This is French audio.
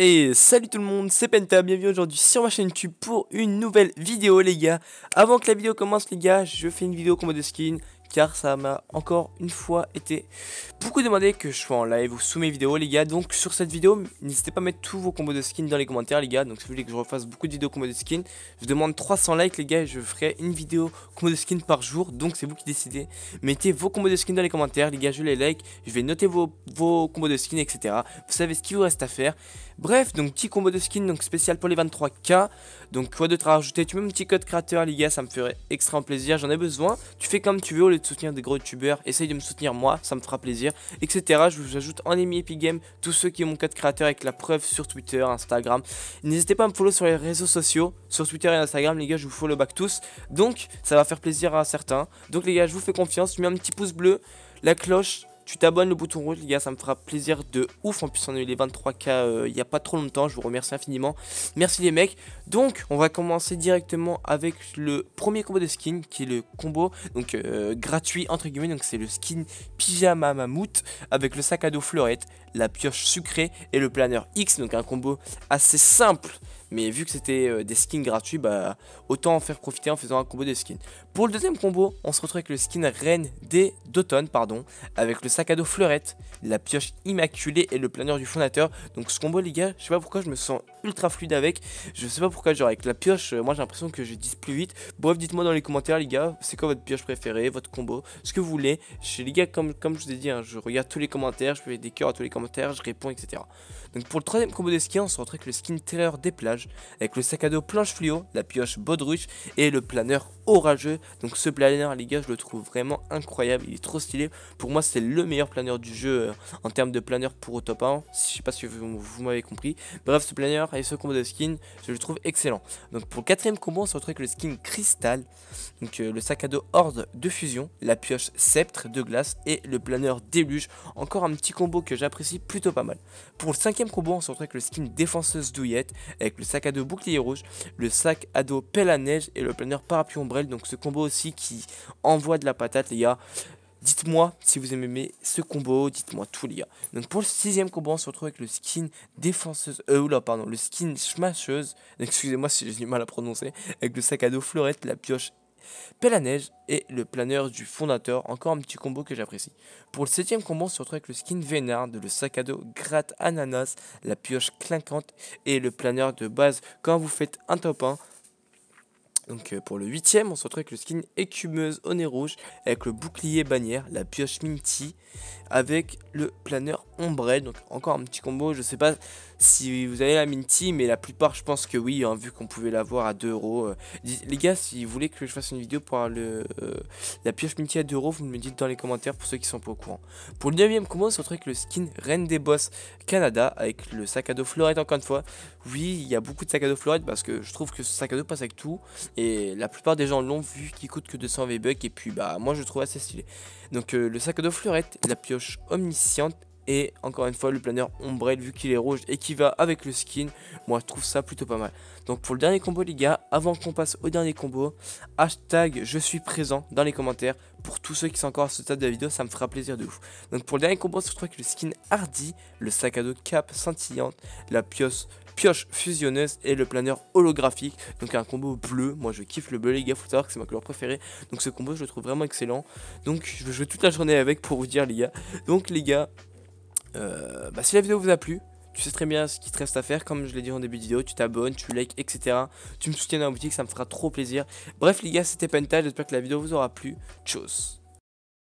Et salut tout le monde, c'est Penta, bienvenue aujourd'hui sur ma chaîne YouTube pour une nouvelle vidéo les gars Avant que la vidéo commence les gars, je fais une vidéo combo de skin car ça m'a encore une fois été beaucoup demandé que je sois en live ou sous mes vidéos les gars donc sur cette vidéo n'hésitez pas à mettre tous vos combos de skins dans les commentaires les gars donc si vous voulez que je refasse beaucoup de vidéos combos de skins je demande 300 likes les gars et je ferai une vidéo combo de skins par jour donc c'est vous qui décidez mettez vos combos de skins dans les commentaires les gars je les like je vais noter vos, combos de skins etc vous savez ce qu'il vous reste à faire bref donc petit combo de skins donc spécial pour les 23k donc quoi de te rajouter tu mets un petit code créateur les gars ça me ferait extrêmement plaisir j'en ai besoin tu fais comme tu veux au de soutenir des gros youtubeurs, essaye de me soutenir moi, ça me fera plaisir, etc. Je vous ajoute en ami Epic Game tous ceux qui ont mon de créateur avec la preuve sur Twitter, Instagram. N'hésitez pas à me follow sur les réseaux sociaux, sur Twitter et Instagram, les gars, je vous follow back tous. Donc, ça va faire plaisir à certains. Donc, les gars, je vous fais confiance, je mets un petit pouce bleu, la cloche, tu t'abonnes le bouton rouge, les gars, ça me fera plaisir de ouf. En plus, on a eu les 23K euh, il n'y a pas trop longtemps. Je vous remercie infiniment. Merci les mecs. Donc, on va commencer directement avec le premier combo de skin qui est le combo donc euh, gratuit entre guillemets. Donc, c'est le skin pyjama mammouth avec le sac à dos fleurette, la pioche sucrée et le planeur X. Donc, un combo assez simple mais vu que c'était euh, des skins gratuits, bah autant en faire profiter en faisant un combo de skins. Pour le deuxième combo, on se retrouve avec le skin Reine des d'automne, pardon, avec le sac à dos fleurette, la pioche immaculée et le planeur du fondateur. Donc ce combo les gars, je sais pas pourquoi je me sens ultra fluide avec. Je sais pas pourquoi genre avec la pioche, euh, moi j'ai l'impression que je dis plus vite. Bref, dites-moi dans les commentaires les gars, c'est quoi votre pioche préférée, votre combo, ce que vous voulez. Chez les gars comme comme je vous ai dit, hein, je regarde tous les commentaires, je fais des cœurs à tous les commentaires, je réponds etc. Donc pour le troisième combo de skins, on se retrouve avec le skin Terreur des plages avec le sac à dos planche fluo, la pioche baudruche et le planeur orageux. Donc ce planeur, les gars, je le trouve vraiment incroyable, il est trop stylé. Pour moi, c'est le meilleur planeur du jeu euh, en termes de planeur pour au top 1. Je sais pas si vous, m'avez compris. Bref, ce planeur et ce combo de skin, je le trouve excellent. Donc pour le quatrième combo, on se retrouve avec le skin cristal, donc euh, le sac à dos horde de fusion, la pioche sceptre de glace et le planeur déluge. Encore un petit combo que j'apprécie plutôt pas mal. Pour le cinquième combo, on se retrouve avec le skin défenseuse douillette, avec le sac à dos bouclier rouge, le sac à dos pelle à neige et le planeur parapluie ombrelle. Donc ce combo aussi qui envoie de la patate, les gars. Dites-moi si vous aimez ce combo, dites-moi tout les gars. Donc pour le sixième combo, on se retrouve avec le skin défenseuse, euh là, pardon, le skin smasheuse, excusez-moi si j'ai du mal à prononcer, avec le sac à dos fleurette, la pioche Pelle à neige et le planeur du fondateur, encore un petit combo que j'apprécie. Pour le septième combo, on se retrouve avec le skin Vénard de le sac à dos gratte ananas, la pioche clinquante et le planeur de base quand vous faites un top 1. Donc euh, pour le huitième, on se retrouve avec le skin écumeuse au nez rouge, avec le bouclier bannière, la pioche Minty, avec le planeur ombrelle. Donc encore un petit combo, je sais pas si vous avez la Minty, mais la plupart, je pense que oui, en hein, vu qu'on pouvait l'avoir à 2€ euros. Euh, les gars, si vous voulez que je fasse une vidéo pour le, euh, la pioche Minty à 2€ vous me dites dans les commentaires pour ceux qui sont pas au courant. Pour le 9ème combo, on se retrouve avec le skin Reine des Boss Canada, avec le sac à dos fleurette encore une fois. Oui, il y a beaucoup de sac à dos floride parce que je trouve que ce sac à dos passe avec tout. Et la plupart des gens l'ont vu qui coûte que 200 V-Bucks. Et puis, bah, moi, je trouve assez stylé. Donc, euh, le sac à dos fleurette, la pioche omnisciente et encore une fois, le planeur Ombrelle, vu qu'il est rouge et qu'il va avec le skin, moi je trouve ça plutôt pas mal. Donc pour le dernier combo, les gars, avant qu'on passe au dernier combo, hashtag je suis présent dans les commentaires pour tous ceux qui sont encore à ce stade de la vidéo, ça me fera plaisir de ouf. Donc pour le dernier combo, je trouve que le skin Hardy, le sac à dos cap scintillante, la pioche, pioche fusionneuse et le planeur holographique. Donc un combo bleu, moi je kiffe le bleu les gars, faut savoir que c'est ma couleur préférée. Donc ce combo je le trouve vraiment excellent. Donc je vais jouer toute la journée avec pour vous dire les gars. Donc les gars, euh, bah, si la vidéo vous a plu, tu sais très bien ce qu'il te reste à faire, comme je l'ai dit en début de vidéo, tu t'abonnes, tu likes, etc. Tu me soutiens dans la boutique, ça me fera trop plaisir. Bref les gars, c'était Penta j'espère que la vidéo vous aura plu. Tchuss